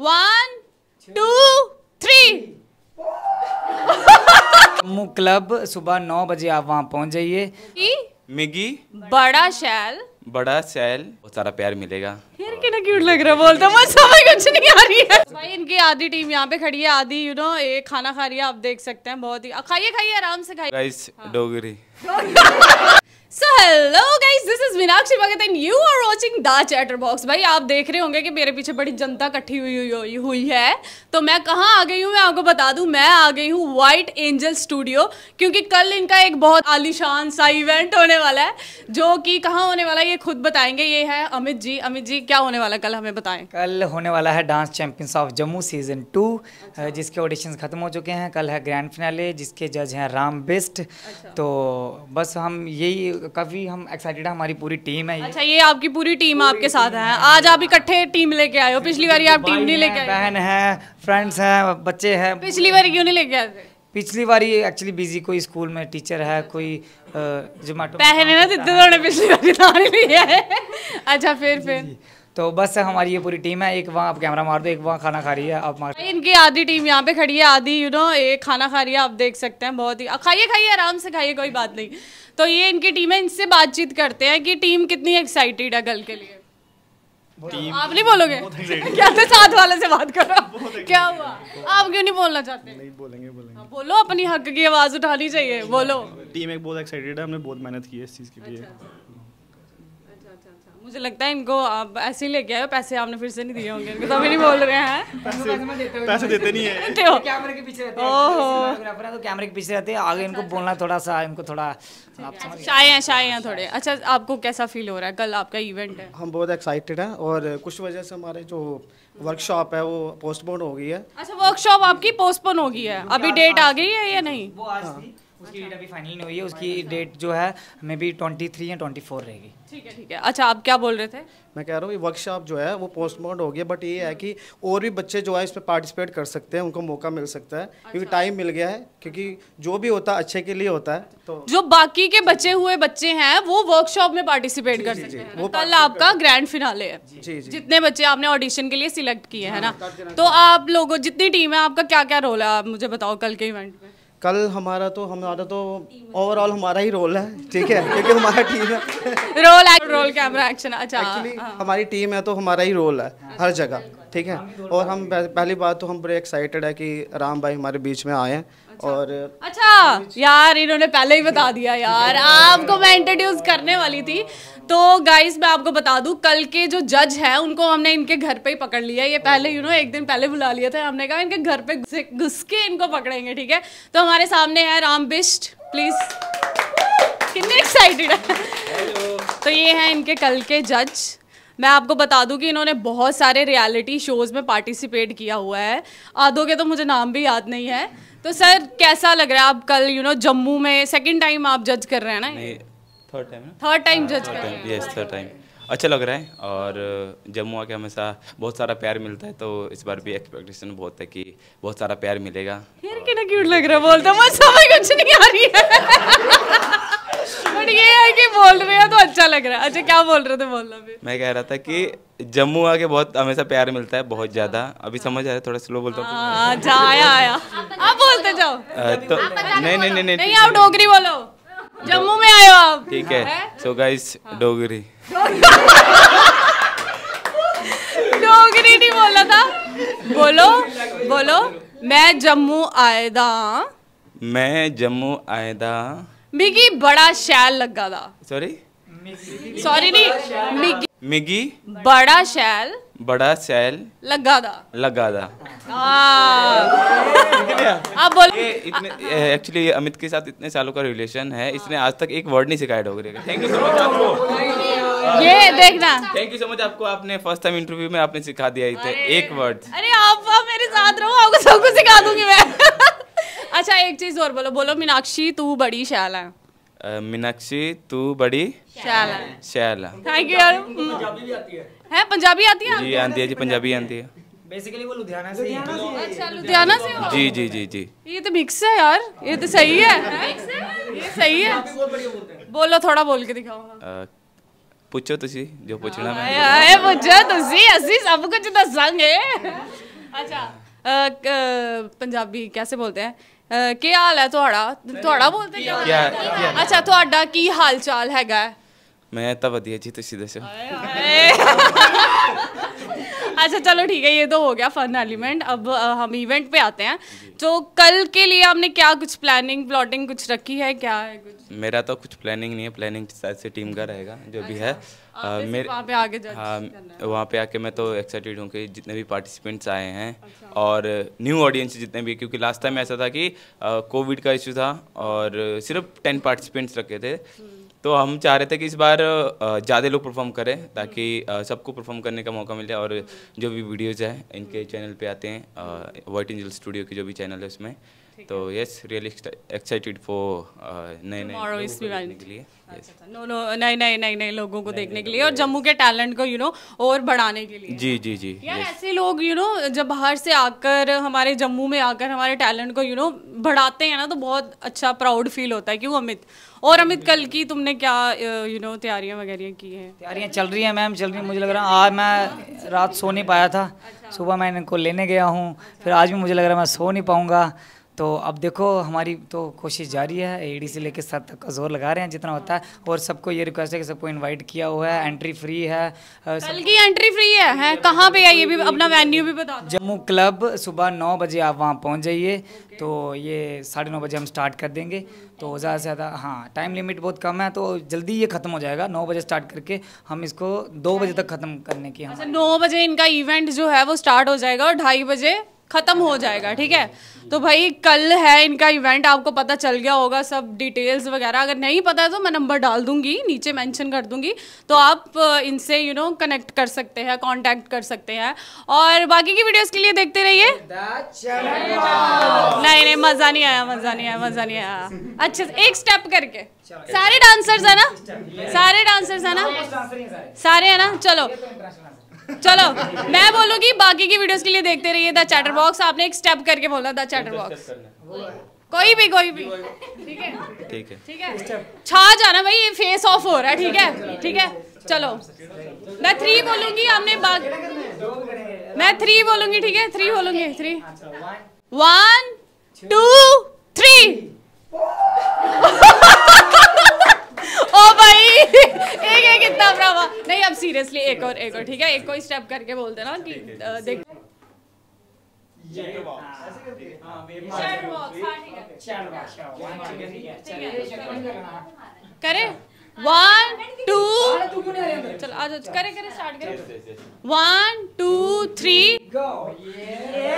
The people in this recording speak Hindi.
वन टू थ्री मु क्लब सुबह नौ बजे आप वहाँ पहुँच जाइए मिगी बड़ा शैल बड़ा शैल बहुत सारा प्यार मिलेगा यार कितना क्यूट लग रहा है बोलता मैं समझ कुछ नहीं आ रही है भाई इनकी आधी टीम यहाँ पे खड़ी है आधी यू नो ये खाना खा रही है आप देख सकते हैं बहुत ही खाइए खाइए आराम से खाइए राइस हाँ। Dogri so hello guys this is Meenakshi Bhagat and you are watching the chatterbox भाई आप देख रहे होंगे कि मेरे पीछे बड़ी जनता इकट्ठी हुई हुई हुई है तो मैं कहाँ आ गई हूँ मैं आपको बता दूँ मैं आ गई हूँ वाइट एंजल स्टूडियो क्योंकि कल इनका एक बहुत आलीशान सा इवेंट होने वाला है जो कि कहाँ होने वाला है ये खुद बताएंगे ये है अमित जी अमित जी क्या होने वाला कल हमें बताएं कल होने वाला है dance champions of Jammu season two अच्छा। जिसके ऑडिशन खत्म हो चुके हैं कल है ग्रैंड फिनाले जिसके जज हैं राम बेस्ट अच्छा। तो बस हम यही काफी हम एक्साइटेड है हमारी पूरी टीम है ये। अच्छा ये आपकी पूरी टीम पूरी आपके साथ है आज आप इकट्ठे टीम लेके आए हो पिछली बार आप टीम नहीं लेके आए बहन है फ्रेंड्स हैं बच्चे हैं पिछली बार क्यों नहीं लेके आए पिछली बार एक्चुअली बिजी कोई स्कूल में टीचर है कोई जोमेटो पैसे ना पिछली बार अच्छा फिर फिर तो बस हमारी ये पूरी टीम है एक वहाँ आप कैमरा मार दो एक वहाँ खाना खा रही है आप मार इनकी आधी टीम यहाँ पे खड़ी है आधी यू नो एक खाना खा रही है आप देख सकते हैं बहुत ही खाइए खाइए आराम से खाइए कोई बात नहीं तो ये इनकी टीम है इनसे बातचीत करते हैं कि टीम कितनी एक्साइटेड है कल के लिए आप नहीं बोलोगे क्या तो साथ वाले से बात करो क्या हुआ आप क्यों नहीं बोलना चाहते नहीं बोलेंगे बोलेंगे आ, हाँ, बोलो अपनी हक की आवाज उठानी चाहिए बोलो टीम एक बहुत एक्साइटेड है हमने बहुत मेहनत की है इस चीज के लिए अच्छा। मुझे लगता है इनको आप ऐसे ही लेके आए पैसे आपने फिर से नहीं दिए होंगे इनको तो अभी नहीं बोल रहे हैं पैसे, पैसे देते नहीं है कैमरे के पीछे रहते हैं तो कैमरे के पीछे रहते हैं आगे इनको अच्छा, बोलना अच्छा। थोड़ा सा इनको थोड़ा अच्छा, शाये हैं शाये हैं थोड़े अच्छा आपको कैसा फील हो रहा है कल आपका इवेंट है हम बहुत एक्साइटेड हैं और कुछ वजह से हमारे जो वर्कशॉप है वो पोस्टपोन हो गई है अच्छा वर्कशॉप आपकी पोस्टपोन हो गई है हाँ। अभी डेट आ गई है या नहीं वो आज उसकी डेट अभी फाइनल अच्छा। नहीं हुई है उसकी डेट जो है मे बी ट्वेंटी थ्री या ट्वेंटी फोर रहेगी ठीक है ठीक है अच्छा आप क्या बोल रहे थे मैं कह रहा हूँ ये वर्कशॉप जो है वो पोस्टमोर्ट हो गया बट ये है कि और भी बच्चे जो है इसमें पार्टिसिपेट कर सकते हैं उनको मौका मिल सकता है अच्छा। क्योंकि टाइम मिल गया है क्योंकि जो भी होता है अच्छे के लिए होता है तो जो बाकी के बचे हुए बच्चे हैं वो वर्कशॉप में पार्टिसिपेट कर सकते हैं कल आपका ग्रैंड फिनाले है जितने बच्चे आपने ऑडिशन के लिए सिलेक्ट किए है हाँ, ना हाँ, तो आप लोगों जितनी टीम है आपका क्या क्या रोल है आप मुझे बताओ कल के इवेंट में कल हमारा तो हमारा तो ओवरऑल हमारा ही रोल है ठीक है क्योंकि हमारा टीम है रोल रोल कैमरा एक्शन अच्छा एक्चुअली हाँ। हमारी टीम है तो हमारा ही रोल है हर जगह ठीक है और हम पहली बात तो हम बड़े एक्साइटेड है कि राम भाई हमारे बीच में आए हैं अच्छा। और अच्छा यार इन्होंने पहले ही बता दिया यार आपको मैं इंट्रोड्यूस करने वाली थी तो गाइस मैं आपको बता दूं कल के जो जज हैं उनको हमने इनके घर पे ही पकड़ लिया ये पहले यू नो एक दिन पहले बुला लिया था हमने कहा इनके घर पे घुस के इनको पकड़ेंगे ठीक है तो हमारे सामने है राम बिस्ट प्लीज कितने एक्साइटेड है तो ये हैं इनके कल के जज मैं आपको बता दूं कि इन्होंने बहुत सारे रियलिटी शोज़ में पार्टिसिपेट किया हुआ है आधो के तो मुझे नाम भी याद नहीं है तो सर कैसा लग रहा है आप कल यू नो जम्मू में सेकंड टाइम आप जज कर रहे हैं ना थर्ड टाइम जज यस थर्ड टाइम अच्छा लग रहा है और uh, जम्मू आके हमेशा बहुत सारा प्यार मिलता है तो इस बार भी एक्सपेक्टेशन बहुत है कि बहुत सारा प्यार मिलेगा फिर कितना क्यूट लग रहा है बोलता मैं समझ कुछ नहीं आ रही है बट ये है कि बोल रहे हो तो अच्छा लग रहा है अच्छा क्या बोल रहे थे बोल रहा भी मैं कह रहा था कि जम्मू आके बहुत हमेशा प्यार मिलता है बहुत ज्यादा अभी समझ आ रहा है थोड़ा स्लो बोलता हूँ तो हाँ, अच्छा आया आया आप बोलते जाओ uh, तो नहीं नहीं नहीं नहीं आप डोगरी बोलो जम्मू में आए हो आप ठीक है सो गाइस हाँ। डोगरी डोगरी नहीं बोला था बोलो बोलो मैं जम्मू आए दा मैं जम्मू आए दा मिगी बड़ा शैल लगा था सॉरी सॉरी नहीं मिगी मिगी बड़ा शैल बड़ा शैल लगा था लगा था आ हाँ। आप बोलो ये इतने एक्चुअली अमित के साथ इतने सालों का रिलेशन है इसने आज तक एक वर्ड नहीं सिखाया डोगरी का थैंक यू सो मच आपको ये देखना थैंक यू सो मच आपको आपने फर्स्ट टाइम इंटरव्यू में आपने सिखा दिया इतने तो एक वर्ड अरे आप मेरे साथ रहो आपको सब कुछ सिखा दूंगी मैं अच्छा एक चीज और बोलो बोलो मीनाक्षी तू बड़ी शैल है मीनाक्षी तू बड़ी शैल शैला शैला थैंक यू यार पंजाबी भी आती है है पंजाबी आती है जी आती है जी पंजाबी आती है बेसिकली वो लुधियाना से अच्छा लुधियाना से हो जी जी जी जी ये तो मिक्स है यार ये तो सही है ये सही है बोलो थोड़ा बोल के दिखाओ ਪੁੱਛੋ ਤੁਸੀਂ ਜੋ ਪੁੱਛਣਾ ਮੈਂ ਆਏ ਪੁੱਛੋ ਤੁਸੀਂ ਅਸੀਂ ਸਭ ਕੁਝ ਦੱਸਾਂਗੇ ਅੱਛਾ ਪੰਜਾਬੀ ਕਿਵੇਂ ਬੋਲਦੇ ਆ ਕੀ ਹਾਲ ਹੈ ਤੁਹਾਡਾ ਤੁਹਾਡਾ ਬੋਲਦੇ ਕਿਆ ਅੱਛਾ ਤੁਹਾਡਾ ਕੀ ਹਾਲ ਚਾਲ ਹੈਗਾ ਮੈਂ ਤਾਂ ਵਧੀਆ ਜੀ ਤੁਸੀਂ ਦੱਸੋ अच्छा चलो ठीक है ये तो हो गया फन एलिमेंट अब हम इवेंट पे आते हैं तो कल के लिए हमने क्या कुछ प्लानिंग प्लॉटिंग कुछ रखी है क्या है कुछ मेरा तो कुछ प्लानिंग नहीं है प्लानिंग शायद से टीम का रहेगा जो भी है अच्छा, मेरे वहाँ पे आगे हाँ वहाँ पे आके मैं तो एक्साइटेड हूँ कि जितने भी पार्टिसिपेंट्स आए हैं अच्छा। और न्यू ऑडियंस जितने भी क्योंकि लास्ट टाइम ऐसा था कि कोविड का इशू था और सिर्फ टेन पार्टिसिपेंट्स रखे थे हम्म। तो हम चाह रहे थे कि इस बार ज़्यादा लोग परफॉर्म करें ताकि सबको परफॉर्म करने का मौका मिले और जो भी वीडियोज़ हैं इनके चैनल पे आते हैं वाइट एंजल स्टूडियो के जो भी चैनल है उसमें तो यस रियली एक्साइटेड फॉर नए नए के लिए नो अच्छा, नो अच्छा। नए नए नए नए लोगों को देखने के लिए और जम्मू के टैलेंट को यू नो और बढ़ाने के लिए जी जी जी यार ऐसे लोग यू नो जब बाहर से आकर हमारे जम्मू में आकर हमारे टैलेंट को यू नो बढ़ाते हैं ना तो बहुत अच्छा प्राउड फील होता है क्यों अमित और अमित कल की तुमने क्या यू uh, नो तैयारियां वगैरह की हैं तैयारियां चल रही हैं मैम चल रही हैं मुझे लग रहा है आज मैं रात सो नहीं पाया था अच्छा। सुबह मैं इनको लेने गया हूँ फिर आज भी मुझे लग रहा है मैं सो नहीं पाऊँगा तो अब देखो हमारी तो कोशिश जारी है एडी से लेकर सात तक का जोर लगा रहे हैं जितना होता है और सबको ये रिक्वेस्ट है कि सबको इनवाइट किया हुआ है एंट्री फ्री है कल की एंट्री फ्री है, है कहाँ पे है ये भी अपना वेन्यू भी बता जम्मू क्लब सुबह नौ बजे आप वहाँ पहुँच जाइए तो ये साढ़े नौ बजे हम स्टार्ट कर देंगे तो ज़्यादा से ज़्यादा हाँ टाइम लिमिट बहुत कम है तो जल्दी ये ख़त्म हो जाएगा नौ बजे स्टार्ट करके हम इसको दो बजे तक ख़त्म करने की हम अच्छा, नौ बजे इनका इवेंट जो है वो स्टार्ट हो जाएगा और ढाई बजे ख़त्म हो जाएगा ठीक है तो भाई कल है इनका इवेंट आपको पता चल गया होगा सब डिटेल्स वगैरह अगर नहीं पता है तो मैं नंबर डाल दूंगी नीचे मेंशन कर दूंगी तो आप इनसे यू नो कनेक्ट कर सकते हैं कांटेक्ट कर सकते हैं और बाकी की वीडियोस के लिए देखते रहिए नहीं नहीं मज़ा नहीं आया मज़ा नहीं आया मज़ा नहीं आया अच्छा एक स्टेप करके सारे डांसर्स है ना सारे डांसर्स है ना सारे है ना चलो चलो मैं बोलूंगी बाकी की वीडियोस के लिए देखते रहिए द चैटर बॉक्स आपने एक स्टेप करके बोला द चैटर बॉक्स कोई भी कोई भी ठीक है ठीक है ठीक है छा जाना भाई ये फेस ऑफ हो रहा है ठीक है ठीक है चलो मैं थ्री बोलूंगी आपने बाकी मैं थ्री बोलूंगी ठीक है थ्री बोलूंगी three one two three seriously एक और एक और ठीक है एक को स्टेप करके बोल देना कि देख हाँ, हाँ, करे वन टू चल आज करे करे स्टार्ट करे वन टू थ्री गो